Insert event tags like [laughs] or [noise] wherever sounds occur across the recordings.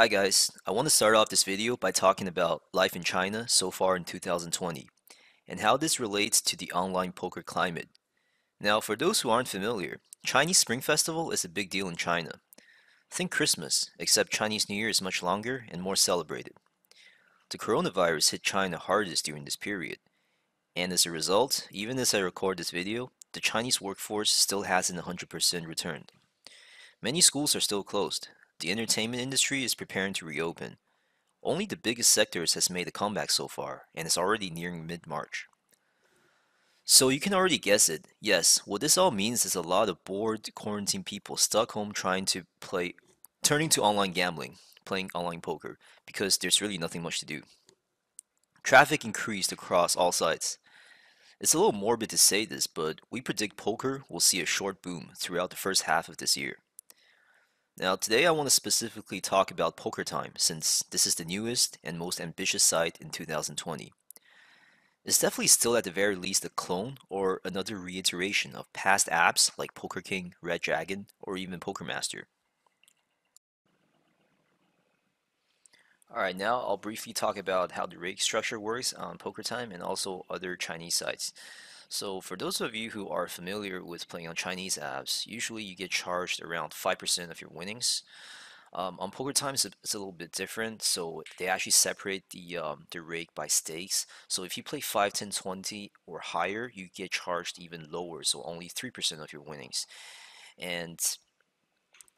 Hi guys, I want to start off this video by talking about life in China so far in 2020 and how this relates to the online poker climate. Now for those who aren't familiar, Chinese Spring Festival is a big deal in China. Think Christmas, except Chinese New Year is much longer and more celebrated. The coronavirus hit China hardest during this period, and as a result, even as I record this video, the Chinese workforce still hasn't 100% returned. Many schools are still closed, the entertainment industry is preparing to reopen. Only the biggest sectors has made a comeback so far, and it's already nearing mid-March. So you can already guess it. Yes, what this all means is a lot of bored quarantine people stuck home trying to play turning to online gambling, playing online poker, because there's really nothing much to do. Traffic increased across all sites. It's a little morbid to say this, but we predict poker will see a short boom throughout the first half of this year. Now, today I want to specifically talk about Poker Time since this is the newest and most ambitious site in 2020. It's definitely still at the very least a clone or another reiteration of past apps like Poker King, Red Dragon, or even Poker Master. Alright, now I'll briefly talk about how the rig structure works on Poker Time and also other Chinese sites. So for those of you who are familiar with playing on Chinese apps, usually you get charged around 5% of your winnings. Um, on Poker Time, it's a, it's a, little bit different. So they actually separate the um, the rake by stakes. So if you play 5, 10, 20 or higher, you get charged even lower. So only 3% of your winnings. And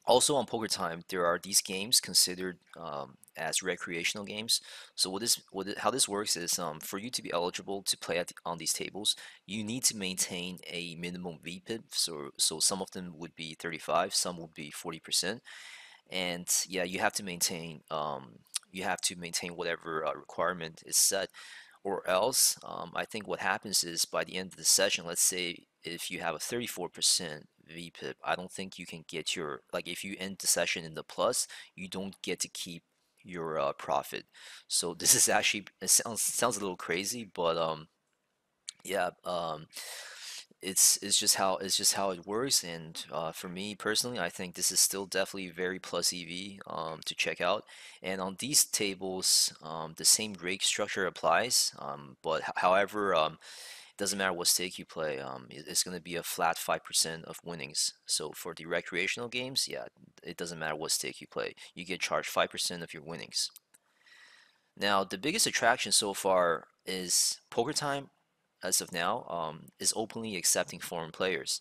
also on Poker Time, there are these games considered um, as recreational games. So what this, what how this works is um, for you to be eligible to play the, on these tables, you need to maintain a minimum VPIP. So so some of them would be 35, some would be 40 percent, and yeah, you have to maintain um, you have to maintain whatever uh, requirement is set. Or else, um, I think what happens is by the end of the session, let's say if you have a 34% VPIP, I don't think you can get your like if you end the session in the plus, you don't get to keep your uh, profit. So this is actually it sounds sounds a little crazy, but um, yeah, um, it's it's just how it's just how it works. And uh, for me personally, I think this is still definitely very plus EV um, to check out. And on these tables, um, the same rake structure applies. Um, but however, um, it doesn't matter what stake you play. Um, it's going to be a flat five percent of winnings. So for the recreational games, yeah, it doesn't matter what stake you play. You get charged 5% of your winnings. Now, the biggest attraction so far is Poker Time, as of now, um, is openly accepting foreign players.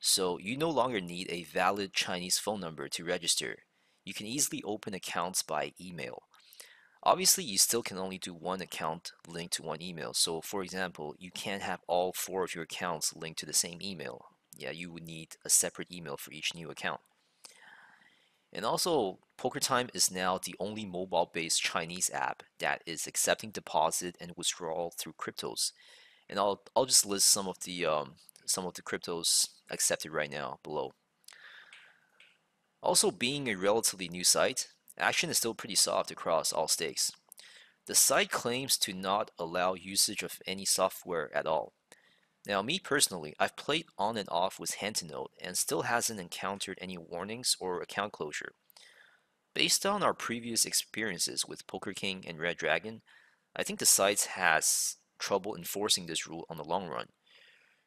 So you no longer need a valid Chinese phone number to register. You can easily open accounts by email. Obviously, you still can only do one account linked to one email. So, for example, you can't have all four of your accounts linked to the same email. Yeah, you would need a separate email for each new account. And also, PokerTime is now the only mobile-based Chinese app that is accepting deposit and withdrawal through cryptos. And I'll I'll just list some of the um, some of the cryptos accepted right now below. Also, being a relatively new site, action is still pretty soft across all stakes. The site claims to not allow usage of any software at all. Now, me personally, I've played on and off with Hand2Note, and still hasn't encountered any warnings or account closure. Based on our previous experiences with Poker King and Red Dragon, I think the site has trouble enforcing this rule on the long run.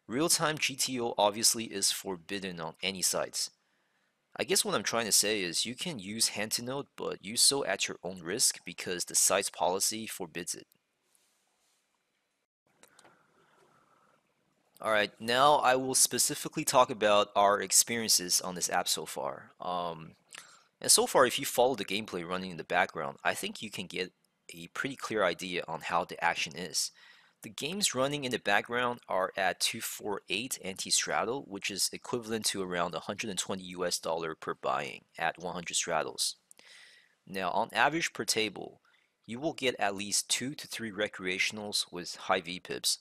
Real-time GTO obviously is forbidden on any sites. I guess what I'm trying to say is you can use Hand2Note, but use so at your own risk because the site's policy forbids it. All right, now I will specifically talk about our experiences on this app so far. Um, and so far, if you follow the gameplay running in the background, I think you can get a pretty clear idea on how the action is. The games running in the background are at 248 anti-straddle, which is equivalent to around 120 US dollar per buying at 100 straddles. Now, on average per table, you will get at least two to three recreationals with high VPIPs,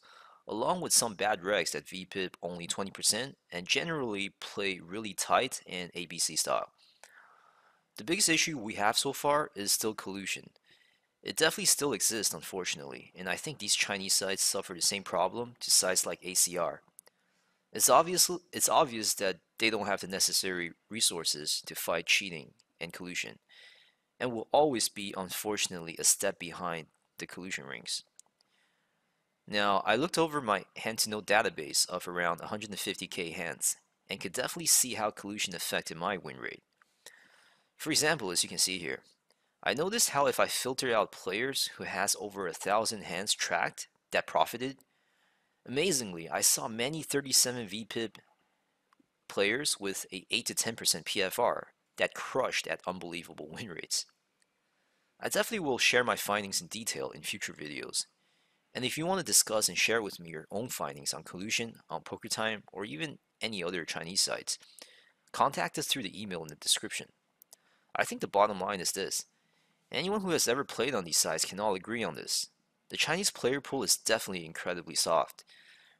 along with some bad regs that VPIP only 20% and generally play really tight in ABC style. The biggest issue we have so far is still collusion. It definitely still exists, unfortunately, and I think these Chinese sites suffer the same problem to sites like ACR. It's obvious, it's obvious that they don't have the necessary resources to fight cheating and collusion, and will always be, unfortunately, a step behind the collusion rings. Now, I looked over my hand-to-note database of around 150k hands and could definitely see how collusion affected my win rate. For example, as you can see here, I noticed how if I filter out players who has over a thousand hands tracked that profited, amazingly, I saw many 37 VPIP players with a 8 to 10% PFR that crushed at unbelievable [laughs] win rates. I definitely will share my findings in detail in future videos and if you want to discuss and share with me your own findings on collusion, on PokerTime, or even any other Chinese sites, contact us through the email in the description. I think the bottom line is this. Anyone who has ever played on these sites can all agree on this. The Chinese player pool is definitely incredibly soft.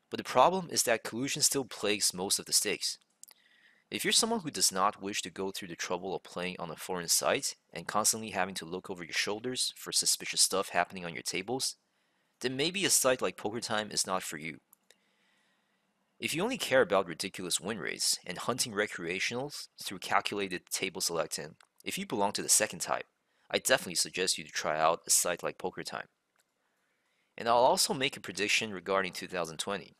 But the problem is that collusion still plagues most of the stakes. If you're someone who does not wish to go through the trouble of playing on a foreign site and constantly having to look over your shoulders for suspicious stuff happening on your tables, then maybe a site like PokerTime is not for you. If you only care about ridiculous win rates and hunting recreationals through calculated table selecting, if you belong to the second type, I definitely suggest you to try out a site like PokerTime. And I'll also make a prediction regarding 2020.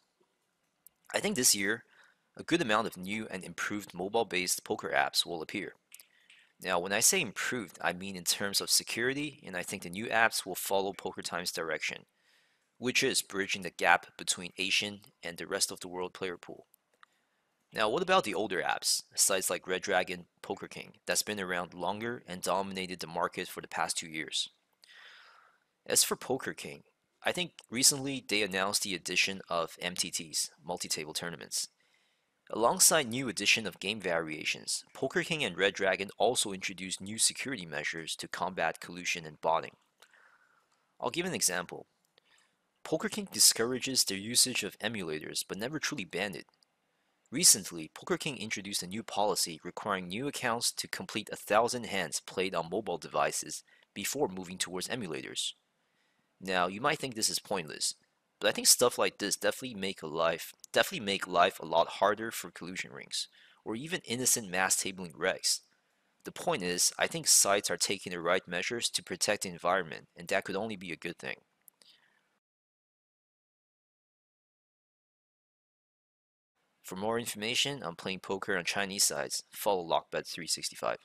I think this year, a good amount of new and improved mobile-based poker apps will appear. Now, when I say improved, I mean in terms of security, and I think the new apps will follow PokerTime's direction – which is bridging the gap between Asian and the rest of the world player pool. Now, what about the older apps, sites like Red Dragon, Poker King, that's been around longer and dominated the market for the past two years? As for Poker King, I think recently they announced the addition of MTTs, multi-table tournaments. Alongside new addition of game variations, Poker King and Red Dragon also introduced new security measures to combat collusion and botting. I'll give an example. PokerKing discourages the usage of emulators but never truly banned it. Recently, PokerKing introduced a new policy requiring new accounts to complete a thousand hands played on mobile devices before moving towards emulators. Now, you might think this is pointless, but I think stuff like this definitely make life definitely make life a lot harder for collusion rings, or even innocent mass tabling wrecks. The point is, I think sites are taking the right measures to protect the environment, and that could only be a good thing. For more information on playing poker on Chinese sites, follow LockBet365.